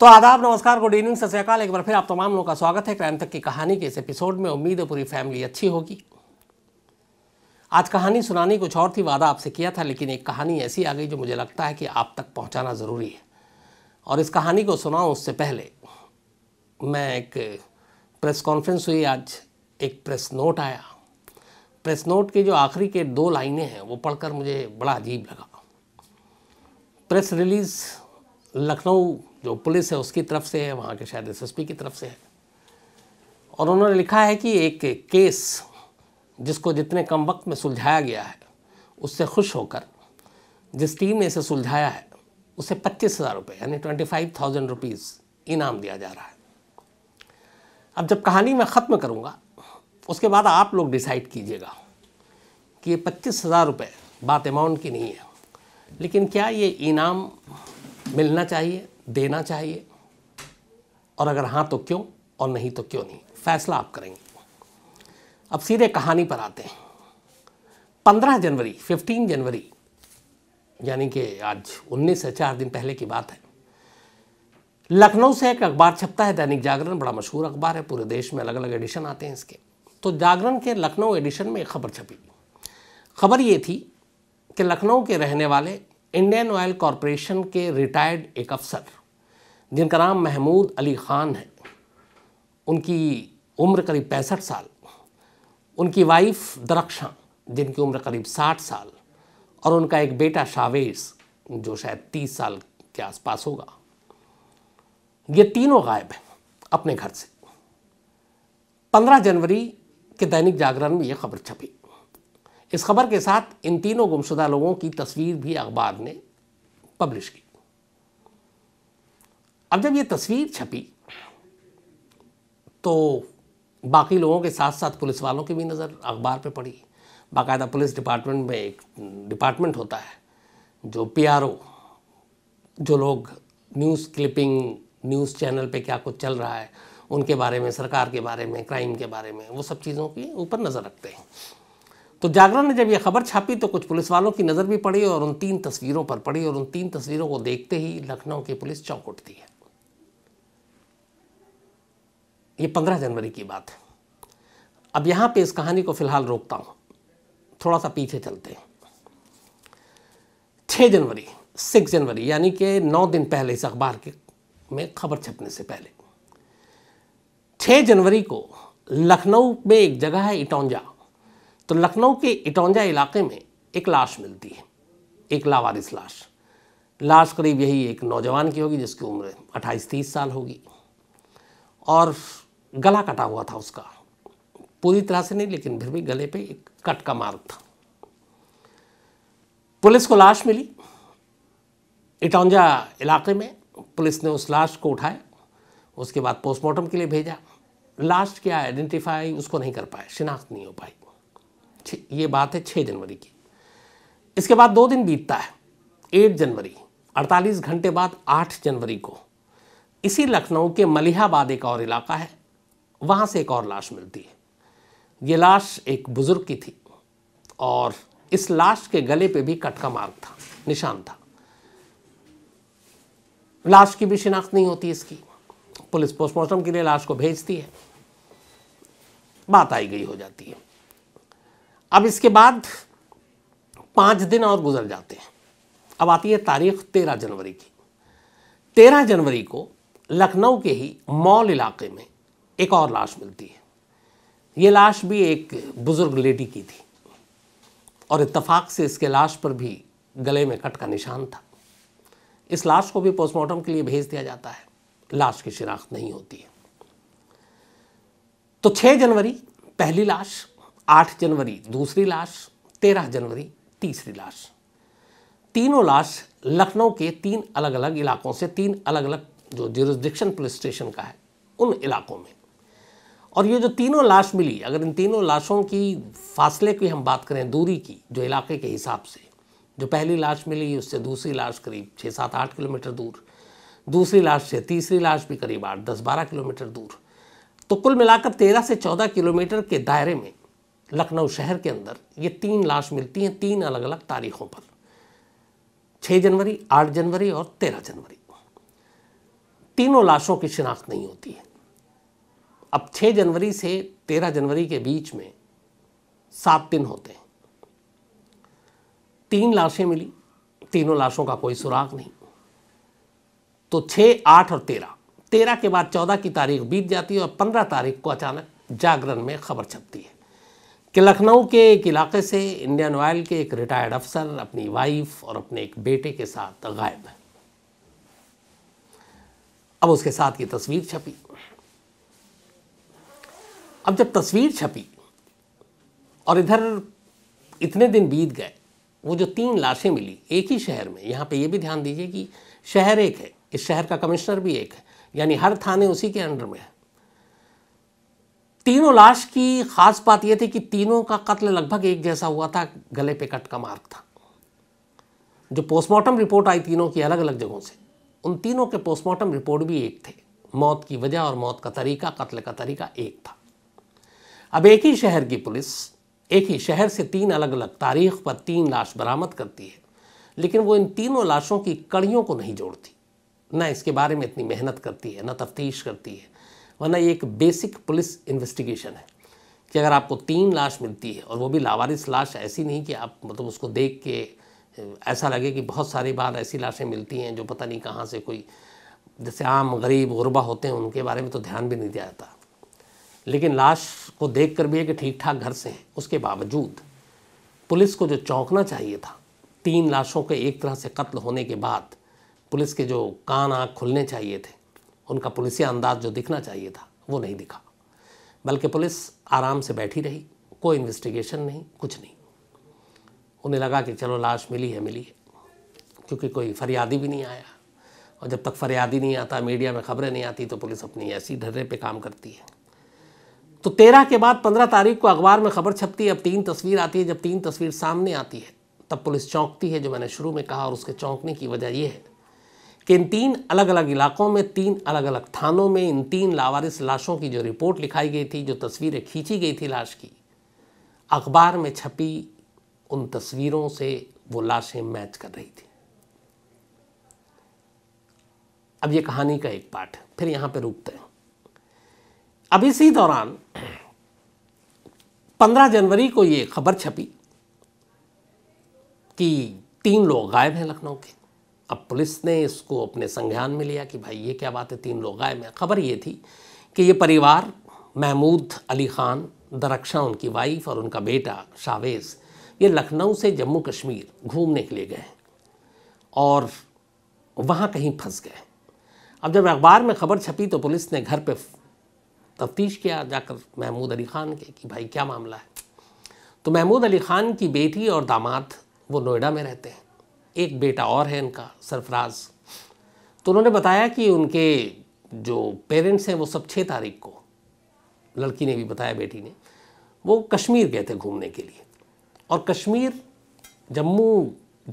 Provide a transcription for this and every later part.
तो आदाब नमस्कार गुड इवनिंग सत श्रीकाल एक बार फिर आप तमाम लोगों का स्वागत है क्राइम तक की कहानी के इस एपिसोड में उम्मीद है पूरी फैमिली अच्छी होगी आज कहानी सुनानी कुछ और थी वादा आपसे किया था लेकिन एक कहानी ऐसी आ गई जो मुझे लगता है कि आप तक पहुंचाना ज़रूरी है और इस कहानी को सुनाऊँ उससे पहले मैं एक प्रेस कॉन्फ्रेंस हुई आज एक प्रेस नोट आया प्रेस नोट के जो आखिरी के दो लाइनें हैं वो पढ़कर मुझे बड़ा अजीब लगा प्रेस रिलीज़ लखनऊ जो पुलिस है उसकी तरफ से है वहाँ के शायद एस की तरफ से है और उन्होंने लिखा है कि एक केस जिसको जितने कम वक्त में सुलझाया गया है उससे खुश होकर जिस टीम ने इसे सुलझाया है उसे पच्चीस हज़ार रुपये यानी ट्वेंटी फाइव थाउजेंड रुपीज़ इनाम दिया जा रहा है अब जब कहानी मैं ख़त्म करूँगा उसके बाद आप लोग डिसाइड कीजिएगा कि ये पच्चीस हज़ार रुपये बात अमाउंट की नहीं है लेकिन क्या ये इनाम मिलना चाहिए देना चाहिए और अगर हाँ तो क्यों और नहीं तो क्यों नहीं फैसला आप करेंगे अब सीधे कहानी पर आते हैं पंद्रह जनवरी फिफ्टीन जनवरी यानी कि आज उन्नीस से चार दिन पहले की बात है लखनऊ से एक अखबार छपता है दैनिक जागरण बड़ा मशहूर अखबार है पूरे देश में अलग अलग एडिशन आते हैं इसके तो जागरण के लखनऊ एडिशन में एक खबर छपी खबर ये थी कि लखनऊ के रहने वाले इंडियन ऑयल कॉरपोरेशन के रिटायर्ड एक अफसर जिनका नाम महमूद अली ख़ान है उनकी उम्र करीब पैंसठ साल उनकी वाइफ दरक्षा जिनकी उम्र करीब साठ साल और उनका एक बेटा शावेस जो शायद तीस साल के आसपास होगा ये तीनों गायब हैं अपने घर से पंद्रह जनवरी के दैनिक जागरण में ये खबर छपी इस खबर के साथ इन तीनों गुमशुदा लोगों की तस्वीर भी अखबार ने पब्लिश की अब जब ये तस्वीर छपी तो बाकी लोगों के साथ साथ पुलिस वालों की भी नज़र अखबार पे पड़ी बाकायदा पुलिस डिपार्टमेंट में एक डिपार्टमेंट होता है जो पीआरओ जो लोग न्यूज़ क्लिपिंग न्यूज़ चैनल पे क्या कुछ चल रहा है उनके बारे में सरकार के बारे में क्राइम के बारे में वो सब चीज़ों के ऊपर नज़र रखते हैं तो जागरण ने जब ये खबर छापी तो कुछ पुलिस वालों की नज़र भी पड़ी और उन तीन तस्वीरों पर पड़ी और उन तीन तस्वीरों को देखते ही लखनऊ की पुलिस चौंक उठती है ये पंद्रह जनवरी की बात है अब यहाँ पे इस कहानी को फ़िलहाल रोकता हूँ थोड़ा सा पीछे चलते हैं छः जनवरी सिक्स जनवरी यानी कि नौ दिन पहले इस अखबार के में खबर छपने से पहले छः जनवरी को लखनऊ में एक जगह है इटौंजा तो लखनऊ के इटौंजा इलाके में एक लाश मिलती है एक लावारिस लाश लाश करीब यही एक नौजवान की होगी जिसकी उम्र अट्ठाईस तीस साल होगी और गला कटा हुआ था उसका पूरी तरह से नहीं लेकिन फिर भी गले पे एक कट का मार्ग था पुलिस को लाश मिली इटौंजा इलाके में पुलिस ने उस लाश को उठाया उसके बाद पोस्टमार्टम के लिए भेजा लास्ट क्या आइडेंटिफाई उसको नहीं कर पाए शिनाख्त नहीं हो पाई ये बात है छः जनवरी की इसके बाद दो दिन बीतता है एट जनवरी 48 घंटे बाद आठ जनवरी को इसी लखनऊ के मलिहाबाद एक और इलाका है वहाँ से एक और लाश मिलती है ये लाश एक बुज़ुर्ग की थी और इस लाश के गले पे भी कट का मार्ग था निशान था लाश की भी शिनाख्त नहीं होती इसकी पुलिस पोस्टमार्टम के लिए लाश को भेजती है बात आई गई हो जाती है अब इसके बाद पांच दिन और गुजर जाते हैं अब आती है तारीख तेरह जनवरी की तेरह जनवरी को लखनऊ के ही मॉल इलाके में एक और लाश मिलती है ये लाश भी एक बुज़ुर्ग लेडी की थी और इत्तफाक से इसके लाश पर भी गले में कट का निशान था इस लाश को भी पोस्टमार्टम के लिए भेज दिया जाता है लाश की शिनाख्त नहीं होती है तो 6 जनवरी पहली लाश 8 जनवरी दूसरी लाश 13 जनवरी तीसरी लाश तीनों लाश लखनऊ के तीन अलग अलग इलाकों से तीन अलग अलग जो जुरिस्डिक्शन पुलिस स्टेशन का है उन इलाकों में और ये जो तीनों लाश मिली अगर इन तीनों लाशों की फासले की हम बात करें दूरी की जो इलाके के हिसाब से जो पहली लाश मिली उससे दूसरी लाश करीब छः सात आठ किलोमीटर दूर दूसरी लाश से तीसरी लाश भी करीब आठ दस बारह किलोमीटर दूर तो कुल मिलाकर तेरह से चौदह किलोमीटर के दायरे में लखनऊ शहर के अंदर ये तीन लाश मिलती हैं तीन अलग अलग तारीखों पर छः जनवरी आठ जनवरी और तेरह जनवरी तीनों लाशों की शिनाख्त नहीं होती है अब 6 जनवरी से 13 जनवरी के बीच में सात दिन होते हैं तीन लाशें मिली तीनों लाशों का कोई सुराग नहीं तो 6, आठ और तेरह तेरह के बाद चौदह की तारीख बीत जाती है और पंद्रह तारीख को अचानक जागरण में खबर छपती है कि लखनऊ के एक इलाके से इंडियन ऑयल के एक रिटायर्ड अफसर अपनी वाइफ और अपने एक बेटे के साथ गायब है अब उसके साथ की तस्वीर छपी अब जब तस्वीर छपी और इधर इतने दिन बीत गए वो जो तीन लाशें मिली एक ही शहर में यहाँ पे ये भी ध्यान दीजिए कि शहर एक है इस शहर का कमिश्नर भी एक है यानी हर थाने उसी के अंडर में है तीनों लाश की खास बात यह थी कि तीनों का कत्ल लगभग एक जैसा हुआ था गले पे कट का मार्क था जो पोस्टमार्टम रिपोर्ट आई तीनों की अलग अलग जगहों से उन तीनों के पोस्टमार्टम रिपोर्ट भी एक थे मौत की वजह और मौत का तरीका कत्ल का तरीका एक था अब एक ही शहर की पुलिस एक ही शहर से तीन अलग अलग तारीख पर तीन लाश बरामद करती है लेकिन वो इन तीनों लाशों की कड़ियों को नहीं जोड़ती ना इसके बारे में इतनी मेहनत करती है ना तफ्तीश करती है वरना ये एक बेसिक पुलिस इन्वेस्टिगेशन है कि अगर आपको तीन लाश मिलती है और वो भी लावारिस लाश ऐसी नहीं कि आप मतलब उसको देख के ऐसा लगे कि बहुत सारी बार ऐसी लाशें मिलती हैं जो पता नहीं कहाँ से कोई जैसे आम गरीब गुरबा होते हैं उनके बारे में तो ध्यान भी नहीं दिया जाता लेकिन लाश को देख कर भी है कि ठीक ठाक घर से हैं उसके बावजूद पुलिस को जो चौंकना चाहिए था तीन लाशों के एक तरह से कत्ल होने के बाद पुलिस के जो कान आँख खुलने चाहिए थे उनका पुलिसिया अंदाज जो दिखना चाहिए था वो नहीं दिखा बल्कि पुलिस आराम से बैठी रही कोई इन्वेस्टिगेशन नहीं कुछ नहीं उन्हें लगा कि चलो लाश मिली है मिली है क्योंकि कोई फरियादी भी नहीं आया और जब तक फरियादी नहीं आता मीडिया में खबरें नहीं आती तो पुलिस अपनी ऐसी ढर्रे पे काम करती है तो तेरह के बाद पंद्रह तारीख को अखबार में खबर छपती है अब तीन तस्वीर आती है जब तीन तस्वीर सामने आती है तब पुलिस चौंकती है जो मैंने शुरू में कहा और उसके चौंकने की वजह यह है कि इन तीन अलग अलग इलाकों में तीन अलग अलग थानों में इन तीन लावारिस लाशों की जो रिपोर्ट लिखाई गई थी जो तस्वीरें खींची गई थी लाश की अखबार में छपी उन तस्वीरों से वो लाशें मैच कर रही थी अब ये कहानी का एक पार्ट फिर यहां पे रुकते हैं अब इसी दौरान 15 जनवरी को ये खबर छपी कि तीन लोग गायब हैं लखनऊ के अब पुलिस ने इसको अपने संज्ञान में लिया कि भाई ये क्या बात है तीन लोग गायब हैं खबर ये थी कि ये परिवार महमूद अली ख़ान दरक्षा उनकी वाइफ और उनका बेटा शावेज़ ये लखनऊ से जम्मू कश्मीर घूमने के लिए गए और वहाँ कहीं फंस गए अब जब अखबार में खबर छपी तो पुलिस ने घर पे तफ्तीश किया जाकर महमूद अली ख़ान के कि भाई क्या मामला है तो महमूद अली ख़ान की बेटी और दामाद वो नोएडा में रहते हैं एक बेटा और है इनका सरफराज तो उन्होंने बताया कि उनके जो पेरेंट्स हैं वो सब छः तारीख को लड़की ने भी बताया बेटी ने वो कश्मीर गए थे घूमने के लिए और कश्मीर जम्मू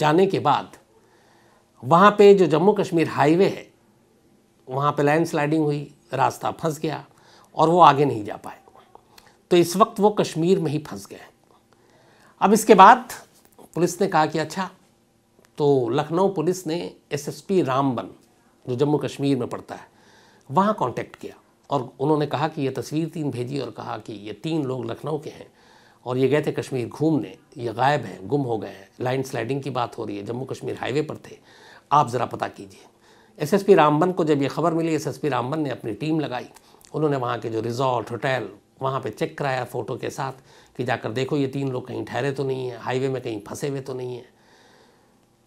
जाने के बाद वहाँ पे जो जम्मू कश्मीर हाईवे है वहाँ पे लैंड स्लाइडिंग हुई रास्ता फंस गया और वो आगे नहीं जा पाए तो इस वक्त वो कश्मीर में ही फंस गए अब इसके बाद पुलिस ने कहा कि अच्छा तो लखनऊ पुलिस ने एसएसपी रामबन जो जम्मू कश्मीर में पड़ता है वहाँ कांटेक्ट किया और उन्होंने कहा कि ये तस्वीर तीन भेजी और कहा कि ये तीन लोग लखनऊ के हैं और ये गए थे कश्मीर घूमने ये गायब हैं गुम हो गए हैं लाइन स्लाइडिंग की बात हो रही है जम्मू कश्मीर हाईवे पर थे आप ज़रा पता कीजिए एसएसपी रामबन को जब ये खबर मिली एसएसपी रामबन ने अपनी टीम लगाई उन्होंने वहाँ के जो रिजॉर्ट होटल वहाँ पे चेक कराया फ़ोटो के साथ कि जाकर देखो ये तीन लोग कहीं ठहरे तो नहीं है हाईवे में कहीं फंसे हुए तो नहीं है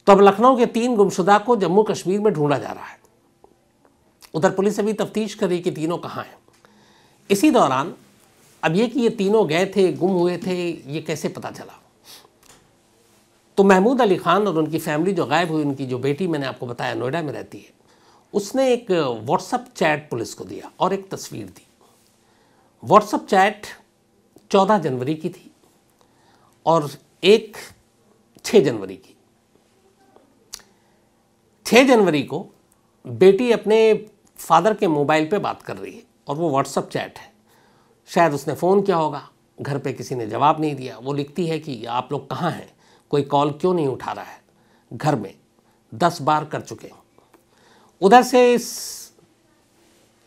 तो अब लखनऊ के तीन गुमशुदा को जम्मू कश्मीर में ढूंढा जा रहा है उधर पुलिस अभी तफ्तीश कर रही कि तीनों कहाँ हैं इसी दौरान अब ये कि ये तीनों गए थे गुम हुए थे ये कैसे पता चला तो महमूद अली खान और उनकी फैमिली जो गायब हुई उनकी जो बेटी मैंने आपको बताया नोएडा में रहती है उसने एक व्हाट्सअप चैट पुलिस को दिया और एक तस्वीर दी व्हाट्सअप चैट 14 जनवरी की थी और एक 6 जनवरी की 6 जनवरी को बेटी अपने फादर के मोबाइल पे बात कर रही है और वो व्हाट्सअप चैट है शायद उसने फ़ोन किया होगा घर पे किसी ने जवाब नहीं दिया वो लिखती है कि आप लोग कहाँ हैं कोई कॉल क्यों नहीं उठा रहा है घर में दस बार कर चुके हैं उधर से इस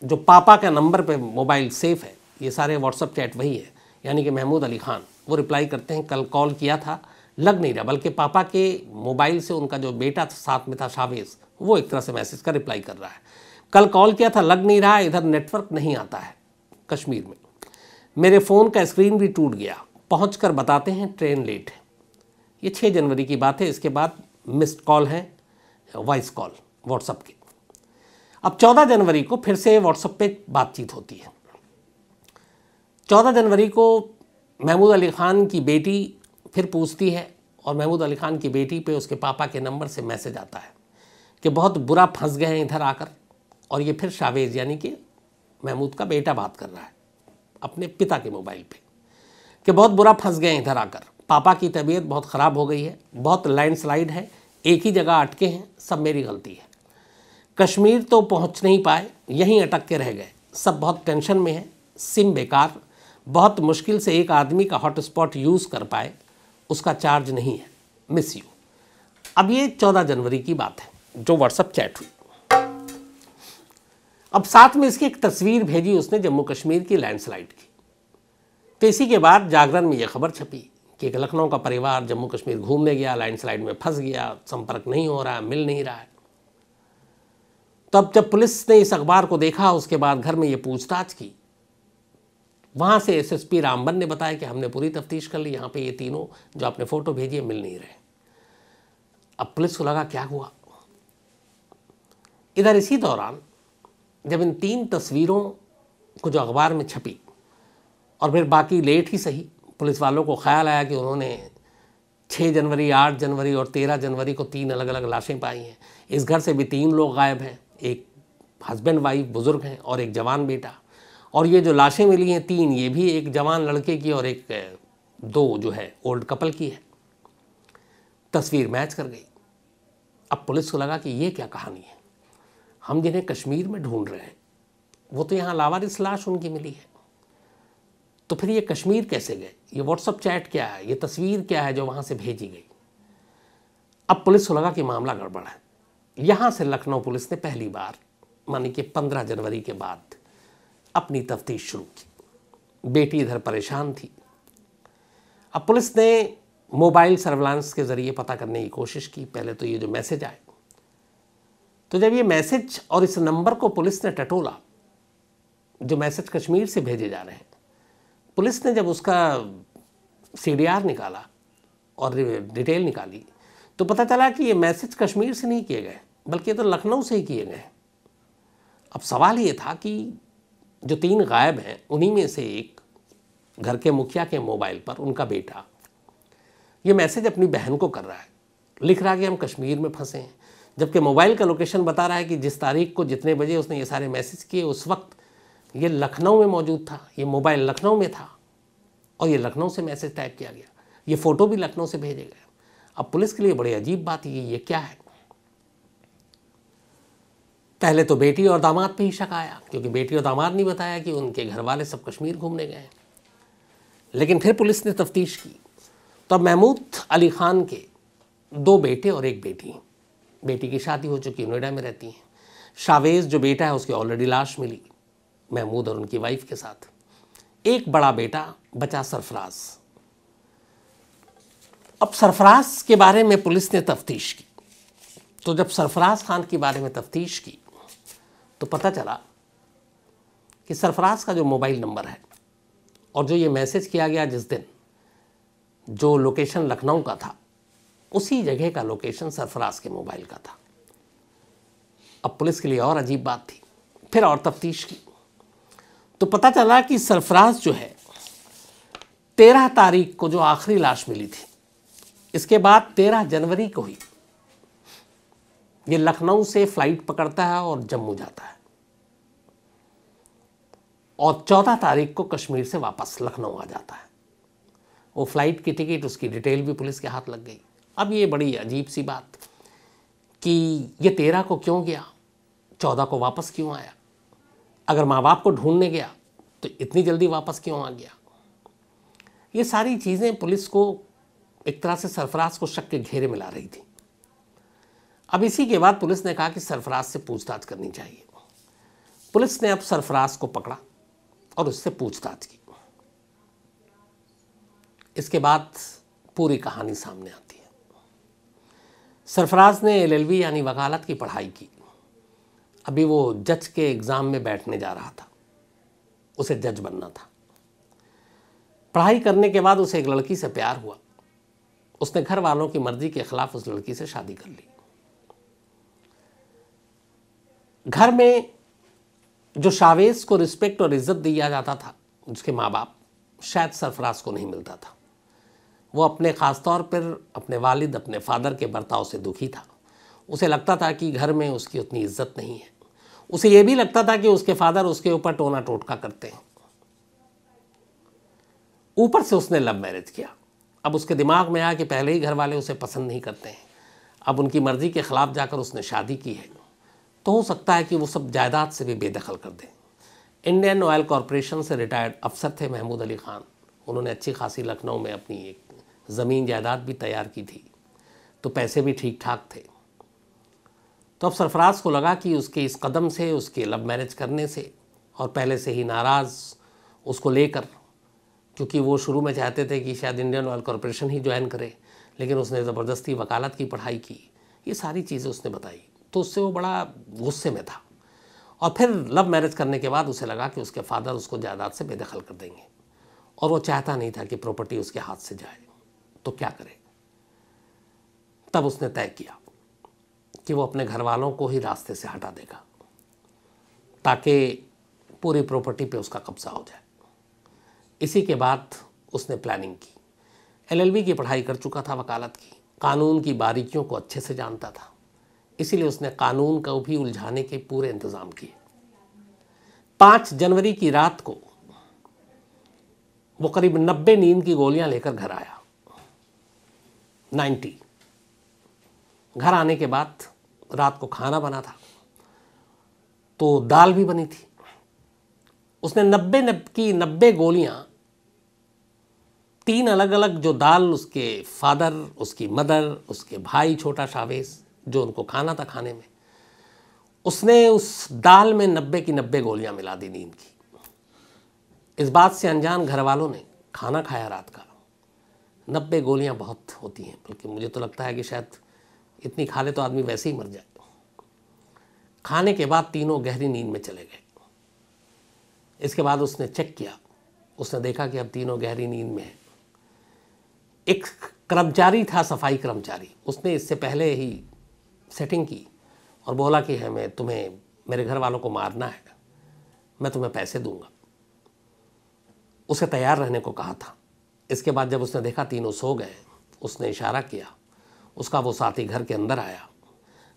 जो पापा के नंबर पे मोबाइल सेफ है ये सारे व्हाट्सअप चैट वही है यानी कि महमूद अली खान वो रिप्लाई करते हैं कल कॉल किया था लग नहीं रहा बल्कि पापा के मोबाइल से उनका जो बेटा था साथ में था शावेज वो एक तरह से मैसेज का रिप्लाई कर रहा है कल कॉल किया था लग नहीं रहा इधर नेटवर्क नहीं आता है कश्मीर में मेरे फ़ोन का स्क्रीन भी टूट गया पहुँच कर बताते हैं ट्रेन लेट है ये छः जनवरी की बात है इसके बाद मिस्ड कॉल है वॉइस कॉल व्हाट्सअप के अब 14 जनवरी को फिर से व्हाट्सएप पे बातचीत होती है 14 जनवरी को महमूद अली ख़ान की बेटी फिर पूछती है और महमूद अली ख़ान की बेटी पे उसके पापा के नंबर से मैसेज आता है कि बहुत बुरा फंस गए हैं इधर आकर और ये फिर शावेज यानी कि महमूद का बेटा बात कर रहा है अपने पिता के मोबाइल पे कि बहुत बुरा फंस गए हैं इधर आकर पापा की तबीयत बहुत ख़राब हो गई है बहुत लैंडस्लाइड है एक ही जगह अटके हैं सब मेरी गलती है कश्मीर तो पहुंच नहीं पाए यहीं अटक के रह गए सब बहुत टेंशन में है सिम बेकार बहुत मुश्किल से एक आदमी का हॉटस्पॉट यूज़ कर पाए उसका चार्ज नहीं है मिस यू अब ये चौदह जनवरी की बात है जो व्हाट्सअप चैट हुई अब साथ में इसकी एक तस्वीर भेजी उसने जम्मू कश्मीर की लैंडस्लाइड की तो इसी के बाद जागरण में यह खबर छपी कि एक लखनऊ का परिवार जम्मू कश्मीर घूमने गया लैंडस्लाइड में फंस गया संपर्क नहीं हो रहा मिल नहीं रहा है तब जब पुलिस ने इस अखबार को देखा उसके बाद घर में ये पूछताछ की वहाँ से एसएसपी रामबन ने बताया कि हमने पूरी तफ्तीश कर ली यहाँ पे ये तीनों जो आपने फ़ोटो भेजी है मिल नहीं रहे अब पुलिस को लगा क्या हुआ इधर इसी दौरान जब इन तीन तस्वीरों को जो अखबार में छपी और फिर बाकी लेट ही सही पुलिस वालों को ख्याल आया कि उन्होंने 6 जनवरी 8 जनवरी और 13 जनवरी को तीन अलग अलग लाशें पाई हैं इस घर से भी तीन लोग गायब हैं एक हस्बैंड वाइफ बुज़ुर्ग हैं और एक जवान बेटा और ये जो लाशें मिली हैं तीन ये भी एक जवान लड़के की और एक दो जो है ओल्ड कपल की है तस्वीर मैच कर गई अब पुलिस को लगा कि ये क्या कहानी है हम जिन्हें कश्मीर में ढूंढ रहे हैं वो तो यहाँ लावारिस लाश उनकी मिली है तो फिर ये कश्मीर कैसे गए ये व्हाट्सअप चैट क्या है ये तस्वीर क्या है जो वहाँ से भेजी गई अब पुलिस को लगा कि मामला गड़बड़ है यहां से लखनऊ पुलिस ने पहली बार मानी कि पंद्रह जनवरी के बाद अपनी तफ्तीश शुरू की बेटी इधर परेशान थी अब पुलिस ने मोबाइल सर्विलांस के ज़रिए पता करने की कोशिश की पहले तो ये जो मैसेज आए तो जब ये मैसेज और इस नंबर को पुलिस ने टटोला जो मैसेज कश्मीर से भेजे जा रहे हैं पुलिस ने जब उसका सी निकाला और डिटेल निकाली तो पता चला कि ये मैसेज कश्मीर से नहीं किए गए बल्कि तो लखनऊ से ही किए गए अब सवाल ये था कि जो तीन गायब हैं उन्हीं में से एक घर के मुखिया के मोबाइल पर उनका बेटा ये मैसेज अपनी बहन को कर रहा है लिख रहा है कि हम कश्मीर में फंसे हैं जबकि मोबाइल का लोकेशन बता रहा है कि जिस तारीख को जितने बजे उसने ये सारे मैसेज किए उस वक्त ये लखनऊ में मौजूद था ये मोबाइल लखनऊ में था और ये लखनऊ से मैसेज टाइप किया गया ये फ़ोटो भी लखनऊ से भेजे गए अब पुलिस के लिए बड़ी अजीब बात ये ये क्या है पहले तो बेटी और दामाद पे ही शक आया क्योंकि बेटी और दामाद ने बताया कि उनके घर वाले सब कश्मीर घूमने गए लेकिन फिर पुलिस ने तफ्तीश की तो अब महमूद अली खान के दो बेटे और एक बेटी बेटी की शादी हो चुकी नोएडा में रहती हैं शावेज़ जो बेटा है उसकी ऑलरेडी लाश मिली महमूद और उनकी वाइफ के साथ एक बड़ा बेटा बचा सरफराज अब सरफराज के बारे में पुलिस ने तफ्तीश की तो जब सरफराज खान के बारे में तफ्तीश की तो पता चला कि सरफराज का जो मोबाइल नंबर है और जो ये मैसेज किया गया जिस दिन जो लोकेशन लखनऊ का था उसी जगह का लोकेशन सरफराज के मोबाइल का था अब पुलिस के लिए और अजीब बात थी फिर और तफ्तीश की तो पता चला कि सरफराज जो है तेरह तारीख को जो आखिरी लाश मिली थी इसके बाद तेरह जनवरी को ही ये लखनऊ से फ्लाइट पकड़ता है और जम्मू जाता है और चौदह तारीख को कश्मीर से वापस लखनऊ आ जाता है वो फ्लाइट की टिकट उसकी डिटेल भी पुलिस के हाथ लग गई अब ये बड़ी अजीब सी बात कि ये तेरह को क्यों गया चौदह को वापस क्यों आया अगर माँ बाप को ढूंढने गया तो इतनी जल्दी वापस क्यों आ गया ये सारी चीज़ें पुलिस को एक तरह से सरफराज को शक के घेरे में ला रही थी अब इसी के बाद पुलिस ने कहा कि सरफराज से पूछताछ करनी चाहिए पुलिस ने अब सरफराज को पकड़ा और उससे पूछताछ की इसके बाद पूरी कहानी सामने आती है सरफराज ने एलएलबी यानी वकालत की पढ़ाई की अभी वो जज के एग्ज़ाम में बैठने जा रहा था उसे जज बनना था पढ़ाई करने के बाद उसे एक लड़की से प्यार हुआ उसने घर वालों की मर्जी के खिलाफ उस लड़की से शादी कर ली घर में जो शावेज को रिस्पेक्ट और इज्जत दिया जाता था उसके माँ बाप शायद सरफराज को नहीं मिलता था वो अपने ख़ास तौर पर अपने वालिद अपने फादर के बर्ताव से दुखी था उसे लगता था कि घर में उसकी उतनी इज्जत नहीं है उसे यह भी लगता था कि उसके फादर उसके ऊपर टोना टोटका करते हैं ऊपर से उसने लव मैरिज किया अब उसके दिमाग में आया कि पहले ही घर वाले उसे पसंद नहीं करते हैं अब उनकी मर्ज़ी के ख़िलाफ़ जाकर उसने शादी की है तो हो सकता है कि वो सब जायदाद से भी बेदखल कर दें इंडियन ऑयल कॉरपोरेशन से रिटायर्ड अफसर थे महमूद अली ख़ान उन्होंने अच्छी खासी लखनऊ में अपनी एक ज़मीन जायदाद भी तैयार की थी तो पैसे भी ठीक ठाक थे तो अब सरफराज को लगा कि उसके इस कदम से उसके लव मैरिज करने से और पहले से ही नाराज़ उसको लेकर क्योंकि वो शुरू में चाहते थे कि शायद इंडियन ऑयल कॉरपोरेशन ही ज्वाइन करे लेकिन उसने ज़बरदस्ती वकालत की पढ़ाई की ये सारी चीज़ें उसने बताई तो उससे वो बड़ा गुस्से में था और फिर लव मैरिज करने के बाद उसे लगा कि उसके फादर उसको जायदाद से बेदखल कर देंगे और वो चाहता नहीं था कि प्रॉपर्टी उसके हाथ से जाए तो क्या करे तब उसने तय किया कि वो अपने घर वालों को ही रास्ते से हटा देगा ताकि पूरी प्रॉपर्टी पे उसका कब्जा हो जाए इसी के बाद उसने प्लानिंग की एलएलबी की पढ़ाई कर चुका था वकालत की कानून की बारीकियों को अच्छे से जानता था इसीलिए उसने कानून को भी उलझाने के पूरे इंतज़ाम किए पांच जनवरी की रात को वो करीब नब्बे नींद की गोलियां लेकर घर आया नाइन्टी घर आने के बाद रात को खाना बना था तो दाल भी बनी थी उसने नब्बे नब की नब्बे गोलियां तीन अलग अलग जो दाल उसके फादर उसकी मदर उसके भाई छोटा शावेज़ जो उनको खाना था खाने में उसने उस दाल में नब्बे की नब्बे गोलियां मिला दी नींद की इस बात से अनजान घर वालों ने खाना खाया रात का नब्बे गोलियां बहुत होती हैं बल्कि मुझे तो लगता है कि शायद इतनी खा ले तो आदमी वैसे ही मर जाए खाने के बाद तीनों गहरी नींद में चले गए इसके बाद उसने चेक किया उसने देखा कि अब तीनों गहरी नींद में है एक कर्मचारी था सफाई कर्मचारी उसने इससे पहले ही सेटिंग की और बोला कि हमें तुम्हें मेरे घर वालों को मारना है मैं तुम्हें पैसे दूंगा उसे तैयार रहने को कहा था इसके बाद जब उसने देखा तीनों सो गए उसने इशारा किया उसका वो साथी घर के अंदर आया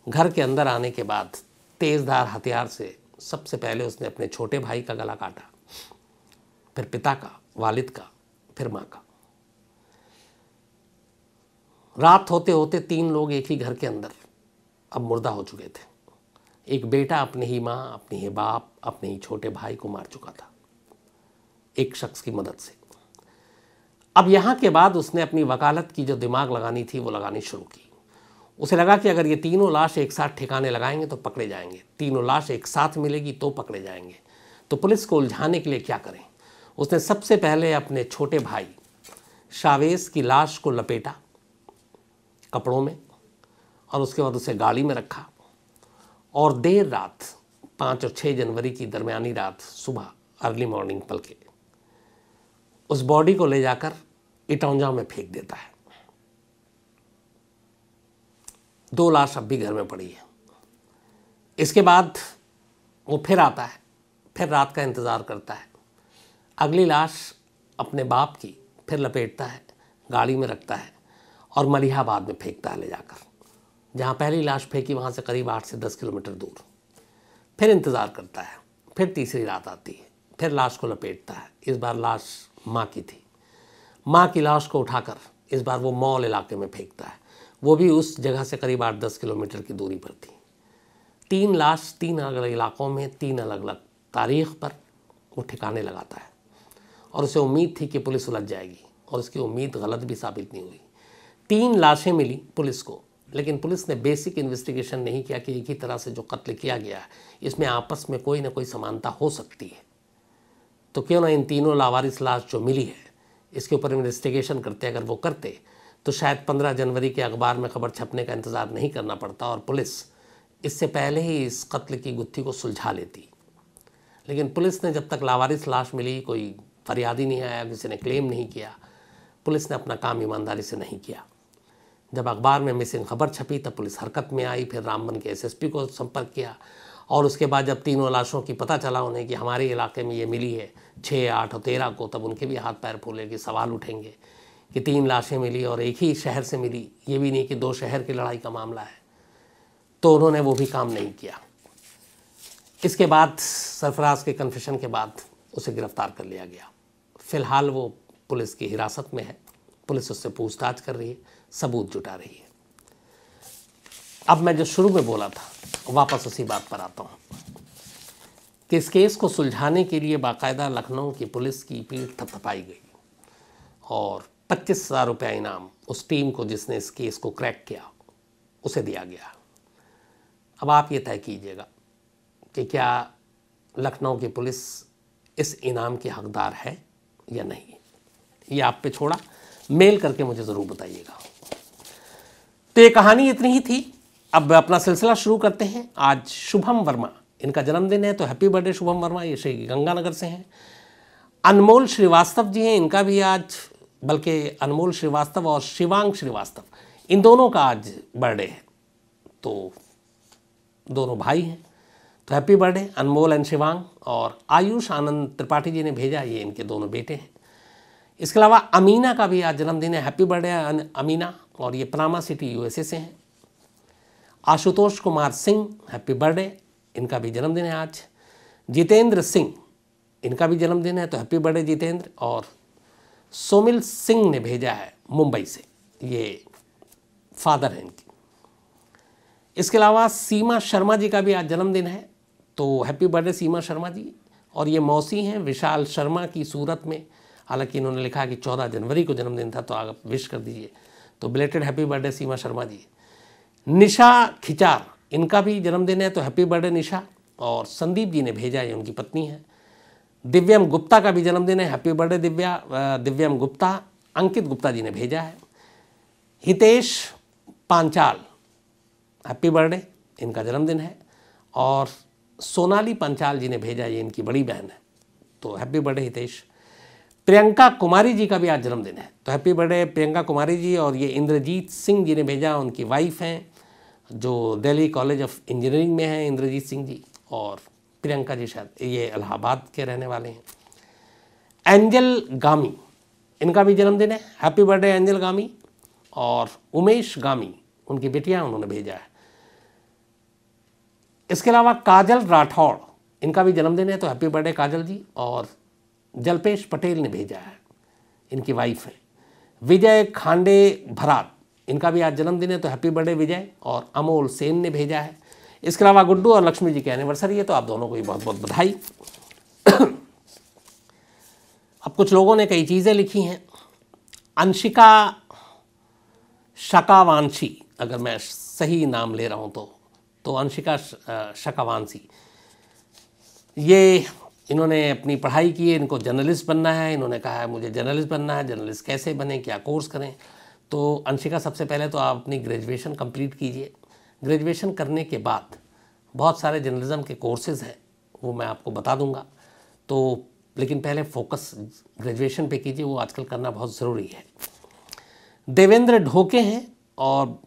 घर के अंदर आने के बाद धार हथियार से सबसे पहले उसने अपने छोटे भाई का गला काटा फिर पिता का वालिद का फिर माँ का रात होते होते तीन लोग एक ही घर के अंदर अब मुर्दा हो चुके थे एक बेटा अपनी ही माँ अपने ही बाप अपने ही छोटे भाई को मार चुका था एक शख्स की मदद से अब यहाँ के बाद उसने अपनी वकालत की जो दिमाग लगानी थी वो लगानी शुरू की उसे लगा कि अगर ये तीनों लाश एक साथ ठिकाने लगाएंगे तो पकड़े जाएंगे तीनों लाश एक साथ मिलेगी तो पकड़े जाएंगे तो पुलिस को उलझाने के लिए क्या करें उसने सबसे पहले अपने छोटे भाई शावेस की लाश को लपेटा कपड़ों में और उसके बाद उसे गाड़ी में रखा और देर रात पाँच और छः जनवरी की दरमियानी रात सुबह अर्ली मॉर्निंग पल के उस बॉडी को ले जाकर इटौंजा में फेंक देता है दो लाश अब भी घर में पड़ी है इसके बाद वो फिर आता है फिर रात का इंतज़ार करता है अगली लाश अपने बाप की फिर लपेटता है गाड़ी में रखता है और मलिहाबाद में फेंकता है ले जाकर जहाँ पहली लाश फेंकी वहाँ से करीब आठ से दस किलोमीटर दूर फिर इंतज़ार करता है फिर तीसरी रात आती है फिर लाश को लपेटता है इस बार लाश माँ की थी माँ की लाश को उठाकर इस बार वो मॉल इलाके में फेंकता है वो भी उस जगह से करीब आठ दस किलोमीटर की दूरी पर थी तीन लाश तीन अलग अलग इलाकों में तीन अलग अलग तारीख पर वो ठिकाने लगाता है और उसे उम्मीद थी कि पुलिस उलझ जाएगी और उसकी उम्मीद गलत भी साबित नहीं हुई तीन लाशें मिली पुलिस को लेकिन पुलिस ने बेसिक इन्वेस्टिगेशन नहीं किया कि एक ही तरह से जो कत्ल किया गया है इसमें आपस में कोई ना कोई समानता हो सकती है तो क्यों ना इन तीनों लावारिस लाश जो मिली है इसके ऊपर इन्वेस्टिगेशन करते अगर वो करते तो शायद पंद्रह जनवरी के अखबार में खबर छपने का इंतज़ार नहीं करना पड़ता और पुलिस इससे पहले ही इस कत्ल की गुत्थी को सुलझा लेती लेकिन पुलिस ने जब तक लावारिस लाश मिली कोई फरियादी नहीं आया किसी ने क्लेम नहीं किया पुलिस ने अपना काम ईमानदारी से नहीं किया जब अखबार में मिसिंग खबर छपी तब पुलिस हरकत में आई फिर रामबन के एसएसपी को संपर्क किया और उसके बाद जब तीनों लाशों की पता चला उन्हें कि हमारे इलाके में ये मिली है छः आठ और तेरह को तब उनके भी हाथ पैर फूले कि सवाल उठेंगे कि तीन लाशें मिली और एक ही शहर से मिली ये भी नहीं कि दो शहर की लड़ाई का मामला है तो उन्होंने वो भी काम नहीं किया इसके बाद सरफराज के कन्फेशन के बाद उसे गिरफ्तार कर लिया गया फ़िलहाल वो पुलिस की हिरासत में है पुलिस उससे पूछताछ कर रही है सबूत जुटा रही है अब मैं जो शुरू में बोला था वापस उसी बात पर आता हूँ कि इस केस को सुलझाने के लिए बाकायदा लखनऊ की पुलिस की पीठ थपथपाई गई और पच्चीस हज़ार रुपया इनाम उस टीम को जिसने इस केस को क्रैक किया उसे दिया गया अब आप ये तय कीजिएगा कि क्या लखनऊ की पुलिस इस इनाम की हकदार है या नहीं ये आप पे छोड़ा मेल करके मुझे ज़रूर बताइएगा तो ये कहानी इतनी ही थी अब अपना सिलसिला शुरू करते हैं आज शुभम वर्मा इनका जन्मदिन है तो हैप्पी बर्थडे शुभम वर्मा ये श्री गंगानगर से हैं अनमोल श्रीवास्तव जी हैं इनका भी आज बल्कि अनमोल श्रीवास्तव और शिवांग श्रीवास्तव इन दोनों का आज बर्थडे है तो दोनों भाई हैं तो happy birthday Anmol and Shivang और आयुष आनंद त्रिपाठी जी ने भेजा ये इनके दोनों बेटे हैं इसके अलावा अमीना का भी आज जन्मदिन है हैप्पी बर्थडे अमीना और ये पनामा सिटी यूएसए से हैं आशुतोष कुमार सिंह हैप्पी बर्थडे इनका भी जन्मदिन है आज जितेंद्र सिंह इनका भी जन्मदिन है तो हैप्पी बर्थडे जितेंद्र और सोमिल सिंह ने भेजा है मुंबई से ये फादर हैं इनकी इसके अलावा सीमा शर्मा जी का भी आज जन्मदिन है तो हैप्पी बर्थडे सीमा शर्मा जी और ये मौसी हैं विशाल शर्मा की सूरत में हालांकि इन्होंने लिखा कि चौदह जनवरी को जन्मदिन था तो आप विश कर दीजिए तो belated happy birthday Seema Sharma ji Nisha Khichar इनका भी जन्मदिन है तो हैप्पी बर्थडे निशा और संदीप जी ने भेजा ये उनकी पत्नी है दिव्यम गुप्ता का भी जन्मदिन है हैप्पी बर्थडे दिव्या दिव्यम गुप्ता अंकित गुप्ता जी ने भेजा है हितेश पांचाल हैप्पी बर्थडे इनका जन्मदिन है और सोनाली पंचाल जी ने भेजा ये इनकी बड़ी बहन है तो हैप्पी बर्थडे हितेश प्रियंका कुमारी जी का भी आज जन्मदिन है तो हैप्पी बर्थडे प्रियंका कुमारी जी और ये इंद्रजीत सिंह जी ने भेजा उनकी वाइफ हैं जो दिल्ली कॉलेज ऑफ इंजीनियरिंग में हैं इंद्रजीत सिंह जी और प्रियंका जी शायद ये इलाहाबाद के रहने वाले हैं एंजल गामी इनका भी जन्मदिन है हैप्पी बर्थडे एंजल गामी और उमेश गामी उनकी बेटियाँ उन्होंने भेजा है इसके अलावा काजल राठौड़ इनका भी जन्मदिन है तो हैप्पी बर्थडे काजल जी और जलपेश पटेल ने भेजा है इनकी वाइफ है विजय खांडे भरात इनका भी आज जन्मदिन है तो हैप्पी बर्थडे विजय और अमोल सेन ने भेजा है इसके अलावा गुड्डू और लक्ष्मी जी की एनिवर्सरी है तो आप दोनों को ही बहुत बहुत बधाई अब कुछ लोगों ने कई चीज़ें लिखी हैं अंशिका शकावांशी अगर मैं सही नाम ले रहा हूँ तो तो अंशिका शकावांशी ये इन्होंने अपनी पढ़ाई की है इनको जर्नलिस्ट बनना है इन्होंने कहा है मुझे जर्नलिस्ट बनना है जर्नलिस्ट कैसे बने क्या कोर्स करें तो अंशिका सबसे पहले तो आप अपनी ग्रेजुएशन कंप्लीट कीजिए ग्रेजुएशन करने के बाद बहुत सारे जर्नलिज़म के कोर्सेज़ हैं वो मैं आपको बता दूंगा तो लेकिन पहले फोकस ग्रेजुएशन पे कीजिए वो आजकल करना बहुत ज़रूरी है देवेंद्र ढोके हैं और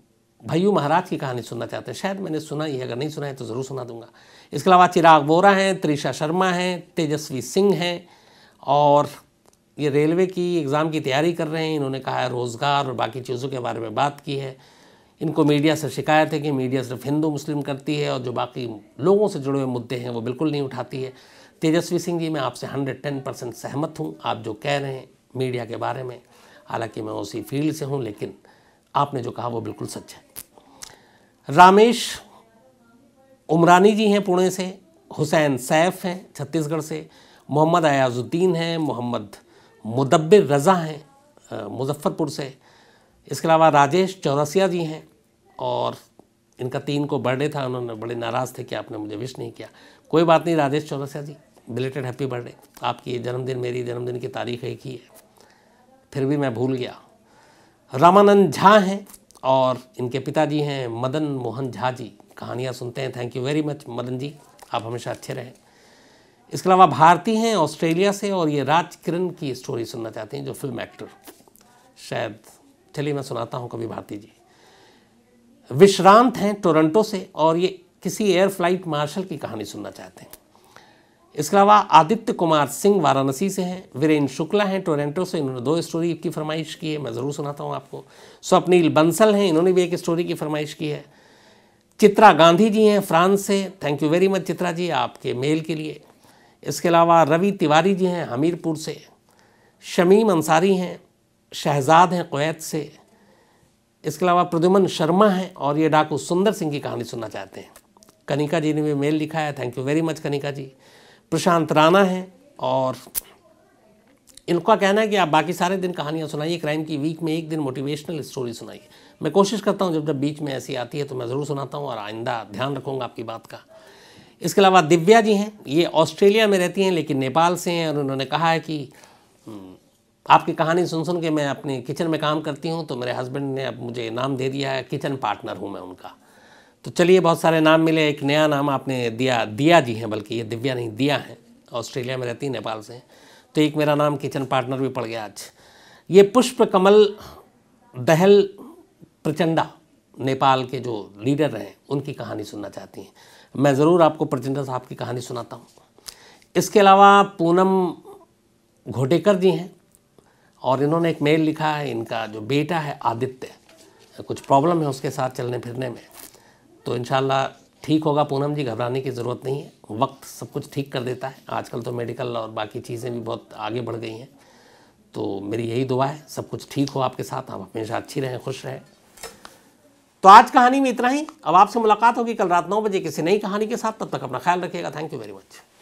भैयू महाराज की कहानी सुनना चाहते हैं शायद मैंने सुना ही अगर नहीं सुना है तो ज़रूर सुना दूंगा इसके अलावा चिराग वोरा हैं त्रिशा शर्मा हैं तेजस्वी सिंह हैं और ये रेलवे की एग्ज़ाम की तैयारी कर रहे हैं इन्होंने कहा है रोज़गार और बाकी चीज़ों के बारे में बात की है इनको मीडिया से शिकायत है कि मीडिया सिर्फ हिंदू मुस्लिम करती है और जो बाकी लोगों से जुड़े हुए मुद्दे हैं वो बिल्कुल नहीं उठाती है तेजस्वी सिंह जी मैं आपसे हंड्रेड टेन परसेंट सहमत हूँ आप जो कह रहे हैं मीडिया के बारे में हालांकि मैं उसी फील्ड से हूँ लेकिन आपने जो कहा वो बिल्कुल सच है रामेश उमरानी जी हैं पुणे से हुसैन सैफ हैं छत्तीसगढ़ से मोहम्मद अयाजुद्दीन हैं मोहम्मद मुदब्बिर रज़ा हैं मुजफ्फ़रपुर से इसके अलावा राजेश चौरसिया जी हैं और इनका तीन को बर्थडे था उन्होंने बड़े नाराज़ थे कि आपने मुझे विश नहीं किया कोई बात नहीं Rajesh Chaurasia ji belated happy birthday आपकी जन्मदिन मेरी जन्मदिन की तारीख एक ही है फिर भी मैं भूल गया रामानंद झा हैं और इनके पिताजी हैं मदन मोहन झा जी कहानियाँ सुनते हैं thank you very much Madan ji आप हमेशा अच्छे रहें इसके अलावा भारती हैं ऑस्ट्रेलिया से और ये राज किरण की स्टोरी सुनना चाहते हैं जो फिल्म एक्टर शायद चलिए मैं सुनाता हूँ कभी भारती जी विश्रांत हैं टोरंटो से और ये किसी एयर फ्लाइट मार्शल की कहानी सुनना चाहते हैं इसके अलावा आदित्य कुमार सिंह वाराणसी से हैं वीरेन शुक्ला हैं टोरेंटो से इन्होंने दो स्टोरी की फरमाइश की है मैं ज़रूर सुनाता हूँ आपको स्वप्नील बंसल हैं इन्होंने भी एक स्टोरी की फरमाइश की है चित्रा गांधी जी हैं फ्रांस से thank you very much Chitra ji आपके मेल के लिए इसके अलावा रवि तिवारी जी हैं हमीरपुर से शमीम अंसारी हैं शहजाद हैं कोैत से इसके अलावा प्रद्युमन शर्मा हैं और ये डाकू सुंदर सिंह की कहानी सुनना चाहते हैं कनिका जी ने भी मेल लिखा है thank you very much Kanika ji Prashant Rana हैं और इनका कहना है कि आप बाकी सारे दिन कहानियाँ सुनाइए क्राइम की वीक में एक दिन मोटिवेशनल स्टोरी सुनाइए मैं कोशिश करता हूँ जब जब बीच में ऐसी आती है तो मैं ज़रूर सुनाता हूँ और आइंदा ध्यान रखूँगा आपकी बात का इसके अलावा दिव्या जी हैं ये ऑस्ट्रेलिया में रहती हैं लेकिन नेपाल से हैं और उन्होंने कहा है कि हम्म, आपकी कहानी सुन सुन के मैं अपने किचन में काम करती हूँ तो मेरे हस्बैंड ने अब मुझे नाम दे दिया है किचन पार्टनर हूँ मैं उनका तो चलिए बहुत सारे नाम मिले एक नया नाम आपने दिया दिया जी हैं बल्कि ये दिव्या नहीं दिया हैं ऑस्ट्रेलिया में रहती नेपाल से तो एक मेरा नाम किचन पार्टनर भी पड़ गया आज ये पुष्प कमल दहल प्रचंडा नेपाल के जो लीडर रहे उनकी कहानी सुनना चाहती हैं मैं ज़रूर आपको प्रचंडा साहब की कहानी सुनाता हूँ इसके अलावा पूनम घोटेकर जी हैं और इन्होंने एक मेल लिखा है इनका जो बेटा है आदित्य कुछ प्रॉब्लम है उसके साथ चलने फिरने में तो इन ठीक होगा पूनम जी घबराने की ज़रूरत नहीं है वक्त सब कुछ ठीक कर देता है आजकल तो मेडिकल और बाकी चीज़ें भी बहुत आगे बढ़ गई हैं तो मेरी यही दुआ है सब कुछ ठीक हो आपके साथ आप हमेशा अच्छी रहें खुश रहें तो आज कहानी में इतना ही अब आपसे मुलाकात होगी कल रात नौ बजे किसी नई कहानी के साथ तब तक अपना ख्याल रखिएगा थैंक यू वेरी मच